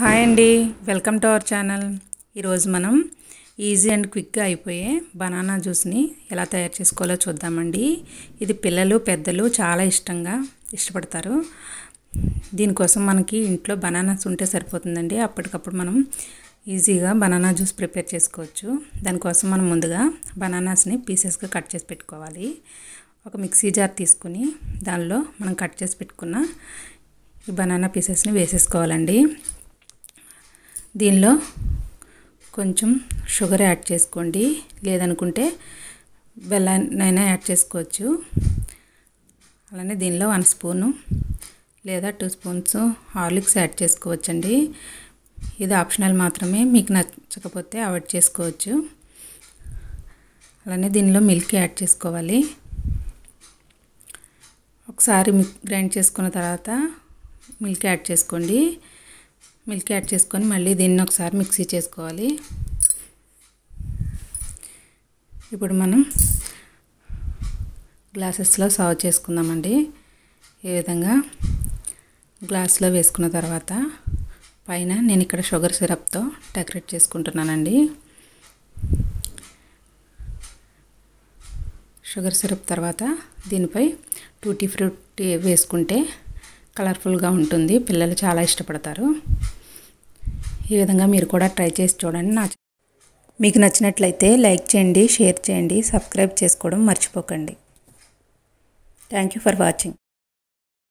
hi అండి welcome to our channel ఈరోజు మనం ఈజీ అండ్ క్విక్గా అయిపోయే బనానా జ్యూస్ని ఎలా తయారు చేసుకోవాలో చూద్దామండి ఇది పిల్లలు పెద్దలు చాలా ఇష్టంగా ఇష్టపడతారు దీనికోసం మనకి ఇంట్లో బనానాస్ ఉంటే సరిపోతుందండి అప్పటికప్పుడు మనం ఈజీగా బనానా జ్యూస్ ప్రిపేర్ చేసుకోవచ్చు దానికోసం మనం ముందుగా బనానాస్ని పీసెస్గా కట్ చేసి పెట్టుకోవాలి ఒక మిక్సీ జార్ తీసుకుని దానిలో మనం కట్ చేసి పెట్టుకున్న ఈ బనానా పీసెస్ని వేసేసుకోవాలండి దీనిలో కొంచెం షుగర్ యాడ్ చేసుకోండి లేదనుకుంటే బెల్లాన్నైనా యాడ్ చేసుకోవచ్చు అలానే దీనిలో వన్ స్పూను లేదా టూ స్పూన్స్ హార్లిక్స్ యాడ్ చేసుకోవచ్చండి ఇది ఆప్షనల్ మాత్రమే మీకు నచ్చకపోతే అవాయిడ్ చేసుకోవచ్చు అలానే దీనిలో మిల్క్ యాడ్ చేసుకోవాలి ఒకసారి గ్రైండ్ చేసుకున్న తర్వాత మిల్క్ యాడ్ చేసుకోండి మిల్క్ యాడ్ చేసుకొని మళ్ళీ దీన్ని ఒకసారి మిక్సీ చేసుకోవాలి ఇప్పుడు మనం గ్లాసెస్లో సర్వ్ చేసుకుందామండి ఈ విధంగా గ్లాస్లో వేసుకున్న తర్వాత పైన నేను ఇక్కడ షుగర్ సిరప్తో డెకరేట్ చేసుకుంటున్నానండి షుగర్ సిరప్ తర్వాత దీనిపై టూటీ ఫ్రూటీ వేసుకుంటే కలర్ఫుల్గా ఉంటుంది పిల్లలు చాలా ఇష్టపడతారు ఈ విధంగా మీరు కూడా ట్రై చేసి చూడండి నా మీకు నచ్చినట్లయితే లైక్ చేయండి షేర్ చేయండి సబ్స్క్రైబ్ చేసుకోవడం మర్చిపోకండి థ్యాంక్ యూ ఫర్ వాచింగ్